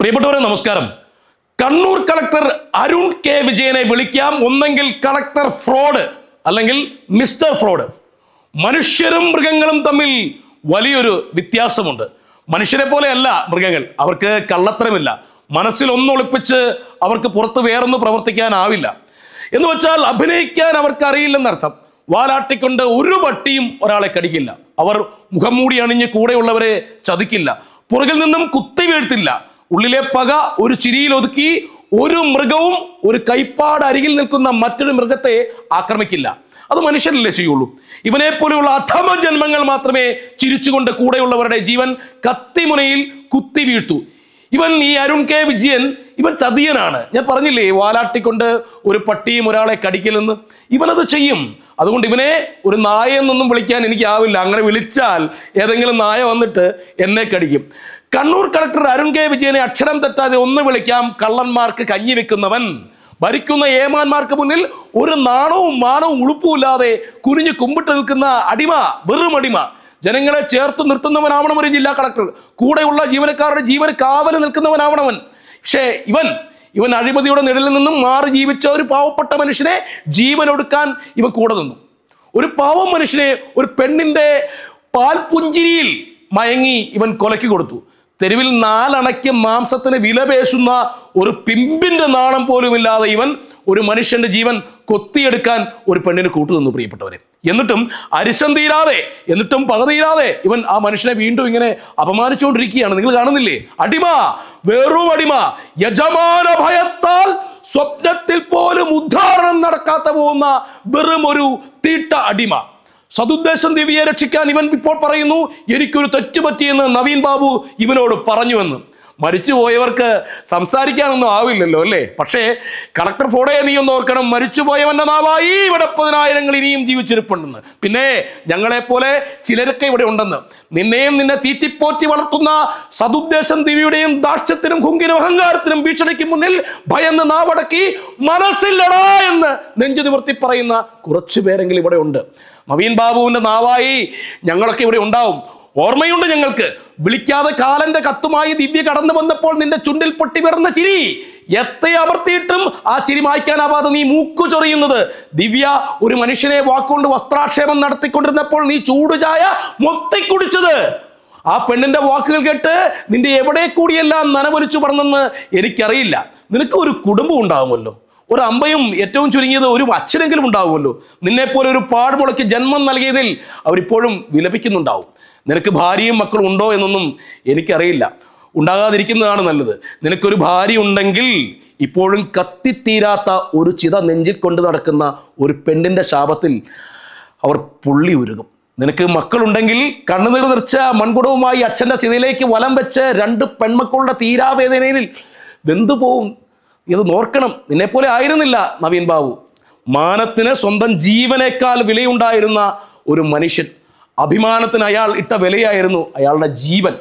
പ്രിയപ്പെട്ടവരെ നമസ്കാരം Kannur collector Arun K വിജയനെ വിളിക്കാം ഒന്നെങ്കിൽ കളക്ടർ ഫ്രോഡ് അല്ലെങ്കിൽ മിസ്റ്റർ ഫ്രോഡ് മനുഷ്യരും മൃഗങ്ങളും തമ്മിൽ വലിയൊരു വ്യത്യാസമുണ്ട് മനുഷ്യരെ പോലെയല്ല മൃഗങ്ങൾ അവർക്ക് കള്ളത്തരമില്ല മനസ്സിൽ ഒന്നൊളിപ്പിച്ച് അവർക്ക് പുറത്ത് വേറൊന്ന് പ്രവർത്തിക്കാനാവില്ല എന്ന് വെച്ചാൽ അഭിനയിക്കാൻ അവർക്ക് അറിയില്ലെന്നർത്ഥം വാലാട്ടിക്കൊണ്ട് ഒരു പട്ടിയും ഒരാളെ കടിക്കില്ല അവർ മുഖം മൂടി അണിഞ്ഞ് കൂടെയുള്ളവരെ ചതിക്കില്ല പുറകിൽ നിന്നും കുത്തി വീഴ്ത്തില്ല ഉള്ളിലെ പക ഒരു ചിരിയിൽ ഒതുക്കി ഒരു മൃഗവും ഒരു കൈപ്പാട് അരികിൽ നിൽക്കുന്ന മറ്റൊരു മൃഗത്തെ ആക്രമിക്കില്ല അത് മനുഷ്യരല്ലേ ചെയ്യുള്ളൂ ഇവനെ പോലെയുള്ള അധമ ജന്മങ്ങൾ മാത്രമേ ചിരിച്ചുകൊണ്ട് കൂടെയുള്ളവരുടെ ജീവൻ കത്തിമുനയിൽ കുത്തി വീഴ്ത്തു ഇവൻ ഈ അരുൺ കെ വിജയൻ ഇവൻ ചതിയനാണ് ഞാൻ പറഞ്ഞില്ലേ വാലാട്ടിക്കൊണ്ട് ഒരു പട്ടിയും ഒരാളെ കടിക്കലെന്ന് ഇവനത് ചെയ്യും അതുകൊണ്ട് ഇവനെ ഒരു നായ എന്നൊന്നും വിളിക്കാൻ എനിക്കാവില്ല അങ്ങനെ വിളിച്ചാൽ ഏതെങ്കിലും നായ വന്നിട്ട് എന്നെ കടിക്കും കണ്ണൂർ കളക്ടർ അരുൺ കെ വിജയനെ അക്ഷരം തെറ്റാതെ ഒന്ന് വിളിക്കാം കള്ളന്മാർക്ക് കഞ്ഞി വെക്കുന്നവൻ ഭരിക്കുന്ന ഏമാന്മാർക്ക് മുന്നിൽ ഒരു നാണവും മാനവും ഉളുപ്പുമില്ലാതെ കുനിഞ്ഞു കുമ്പിട്ട് നിൽക്കുന്ന അടിമ വെറും അടിമ ജനങ്ങളെ ചേർത്ത് നിർത്തുന്നവനാവണം ഒരു ജില്ലാ കളക്ടർ കൂടെയുള്ള ജീവനക്കാരുടെ ജീവൻ കാവൽ നിൽക്കുന്നവനാവണവൻ പക്ഷേ ഇവൻ ഇവൻ അഴിമതിയുടെ നിഴലിൽ നിന്നും മാറി ജീവിച്ച ഒരു പാവപ്പെട്ട മനുഷ്യനെ ഒടുക്കാൻ ഇവൻ കൂടെ നിന്നു ഒരു പാവം മനുഷ്യനെ ഒരു പെണ്ണിൻ്റെ പാൽപുഞ്ചിരിയിൽ മയങ്ങി ഇവൻ കൊലക്കി കൊടുത്തു തെരുവിൽ നാലണയ്ക്ക് മാംസത്തിന് വിലപേശുന്ന ഒരു പിമ്പിന്റെ നാണം പോലും ഇല്ലാതെ ഇവൻ ഒരു മനുഷ്യന്റെ ജീവൻ കൊത്തിയെടുക്കാൻ ഒരു പെണ്ണിന് കൂട്ടുനിന്നു പ്രിയപ്പെട്ടവരെ എന്നിട്ടും അരിശം തീരാതെ എന്നിട്ടും പക തീരാതെ ഇവൻ ആ മനുഷ്യനെ വീണ്ടും ഇങ്ങനെ അപമാനിച്ചുകൊണ്ടിരിക്കുകയാണ് നിങ്ങൾ കാണുന്നില്ലേ അടിമ വെറും അടിമ യജമാന ഭയത്താൽ സ്വപ്നത്തിൽ പോലും ഉദ്ധാരണം നടക്കാത്ത പോകുന്ന വെറും ഒരു തീട്ട അടിമ സതുദ്ദേശം ദിവ്യയെ രക്ഷിക്കാൻ ഇവൻ ഇപ്പോൾ പറയുന്നു എനിക്കൊരു തെറ്റുപറ്റിയെന്ന് നവീൻ ബാബു ഇവനോട് പറഞ്ഞുവെന്ന് മരിച്ചുപോയവർക്ക് സംസാരിക്കാനൊന്നും ആവില്ലല്ലോ അല്ലേ പക്ഷേ കളക്ടർ ഫോടയെ നീ ഒന്ന് ഓർക്കണം മരിച്ചുപോയവന്റെ നാവായി ഇവിടെ പതിനായിരങ്ങൾ ഇനിയും ജീവിച്ചിരിപ്പുണ്ടെന്ന് പിന്നെ ഞങ്ങളെപ്പോലെ ചിലരൊക്കെ ഇവിടെ ഉണ്ടെന്ന് നിന്നെയും നിന്നെ തീറ്റിപ്പോറ്റി വളർത്തുന്ന സതുദ്ദേശം ദിവിയുടെയും ദാക്ഷ്യത്തിനും കുങ്കിനും അഹങ്കാരത്തിനും ഭീഷണിക്ക് മുന്നിൽ ഭയന്ന് നാവടക്കി മനസ്സില്ലടാ എന്ന് നെഞ്ചു നിവർത്തി പറയുന്ന കുറച്ചു പേരെങ്കിലും ഇവിടെ ഉണ്ട് നവീൻ ബാബുവിൻ്റെ നാവായി ഞങ്ങളൊക്കെ ഇവിടെ ഉണ്ടാവും ഓർമ്മയുണ്ട് ഞങ്ങൾക്ക് വിളിക്കാതെ കാലന്റെ കത്തുമായി ദിവ്യ കടന്നു വന്നപ്പോൾ നിന്റെ ചുണ്ടിൽ പൊട്ടി വിടർന്ന ചിരി എത്തെ അമർത്തിയിട്ടും ആ ചിരി മായ്ക്കാനാവാതെ നീ മൂക്കു ചൊറിയുന്നത് ദിവ്യ ഒരു മനുഷ്യനെ വാക്കുകൊണ്ട് വസ്ത്രാക്ഷേപം നടത്തിക്കൊണ്ടിരുന്നപ്പോൾ നീ ചൂടുചായ മൊത്തിക്കുടിച്ചത് ആ പെണ്ണിന്റെ വാക്കുകൾ കേട്ട് നിന്റെ എവിടെ കൂടിയെല്ലാം നനവൊലിച്ചു പറഞ്ഞെന്ന് എനിക്കറിയില്ല നിനക്ക് ഒരു കുടുംബം ഉണ്ടാകുമല്ലോ ഒരു അമ്പയും ഏറ്റവും ചുരുങ്ങിയത് ഒരു അച്ഛനെങ്കിലും ഉണ്ടാവുമല്ലോ നിന്നെപ്പോലെ ഒരു പാടുമുളയ്ക്ക് ജന്മം നൽകിയതിൽ അവരിപ്പോഴും വിലപിക്കുന്നുണ്ടാവും നിനക്ക് ഭാര്യയും മക്കളും ഉണ്ടോ എന്നൊന്നും എനിക്കറിയില്ല ഉണ്ടാകാതിരിക്കുന്നതാണ് നല്ലത് നിനക്കൊരു ഭാര്യ ഉണ്ടെങ്കിൽ ഇപ്പോഴും കത്തിത്തീരാത്ത ഒരു ചിത നെഞ്ചിൽ കൊണ്ട് നടക്കുന്ന ഒരു പെണ്ണിൻ്റെ ശാപത്തിൽ അവർ പുള്ളി ഉരുകും നിനക്ക് മക്കളുണ്ടെങ്കിൽ കണ്ണുനീർ നിറച്ച മൺകുടവുമായി അച്ഛൻ്റെ ചിതയിലേക്ക് വലം വെച്ച് രണ്ട് പെൺമക്കളുടെ തീരാവേദനയിൽ വെന്തു പോവും ഇത് നോർക്കണം നിന്നെപ്പോലെ ആയിരുന്നില്ല നവീൻ ബാബു മാനത്തിന് സ്വന്തം ജീവനേക്കാൾ വിലയുണ്ടായിരുന്ന ഒരു മനുഷ്യൻ അഭിമാനത്തിന് അയാൾ ഇട്ട വിലയായിരുന്നു അയാളുടെ ജീവൻ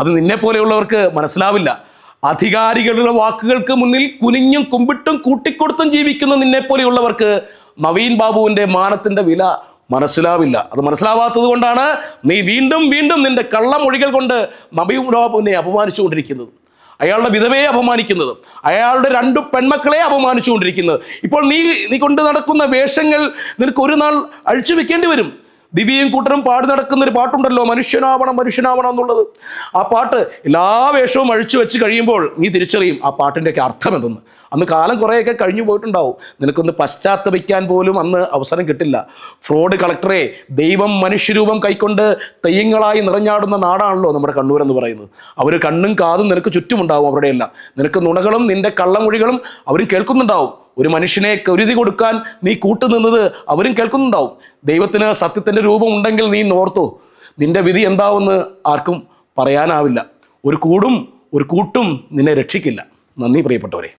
അത് നിന്നെ പോലെയുള്ളവർക്ക് മനസ്സിലാവില്ല അധികാരികളുടെ വാക്കുകൾക്ക് മുന്നിൽ കുനിഞ്ഞും കുമ്പിട്ടും കൂട്ടിക്കൊടുത്തും ജീവിക്കുന്ന നിന്നെ പോലെയുള്ളവർക്ക് നവീൻ ബാബുവിൻ്റെ മാനത്തിൻ്റെ വില മനസ്സിലാവില്ല അത് മനസ്സിലാവാത്തത് കൊണ്ടാണ് നീ വീണ്ടും വീണ്ടും നിന്റെ കള്ളമൊഴികൾ കൊണ്ട് നബീം ബാബുവിനെ അപമാനിച്ചുകൊണ്ടിരിക്കുന്നത് അയാളുടെ വിധവയെ അപമാനിക്കുന്നത് അയാളുടെ രണ്ടു പെൺമക്കളെ അപമാനിച്ചുകൊണ്ടിരിക്കുന്നത് ഇപ്പോൾ നീ നീ കൊണ്ട് നടക്കുന്ന വേഷങ്ങൾ നിനക്ക് ഒരു നാൾ അഴിച്ചു വെക്കേണ്ടി വരും ദിവ്യയും കൂട്ടരും പാടി നടക്കുന്ന ഒരു പാട്ടുണ്ടല്ലോ മനുഷ്യനാവണം മനുഷ്യനാവണം എന്നുള്ളത് ആ പാട്ട് എല്ലാ വേഷവും അഴിച്ചു വെച്ച് കഴിയുമ്പോൾ നീ തിരിച്ചറിയും ആ പാട്ടിൻ്റെയൊക്കെ അർത്ഥം എന്തെന്ന് അന്ന് കാലം കുറേയൊക്കെ കഴിഞ്ഞു പോയിട്ടുണ്ടാവും നിനക്കൊന്ന് പശ്ചാത്തപിക്കാൻ പോലും അന്ന് അവസരം കിട്ടില്ല ഫ്രോഡ് കളക്ടറെ ദൈവം മനുഷ്യരൂപം കൈക്കൊണ്ട് തെയ്യങ്ങളായി നിറഞ്ഞാടുന്ന നാടാണല്ലോ നമ്മുടെ കണ്ണൂർ എന്ന് പറയുന്നത് അവർ കണ്ണും കാതും നിനക്ക് ചുറ്റുമുണ്ടാവും അവരുടെയെല്ലാം നിനക്ക് നുണകളും നിന്റെ കള്ളമൊഴികളും അവരും കേൾക്കുന്നുണ്ടാവും ഒരു മനുഷ്യനെ കരുതി കൊടുക്കാൻ നീ കൂട്ടുനിന്നത് അവരും കേൾക്കുന്നുണ്ടാവും ദൈവത്തിന് സത്യത്തിൻ്റെ രൂപം ഉണ്ടെങ്കിൽ നീ നോർത്തു നിന്റെ വിധി എന്താവെന്ന് ആർക്കും പറയാനാവില്ല ഒരു കൂടും ഒരു കൂട്ടും നിന്നെ രക്ഷിക്കില്ല നന്ദി പ്രിയപ്പെട്ടവരെ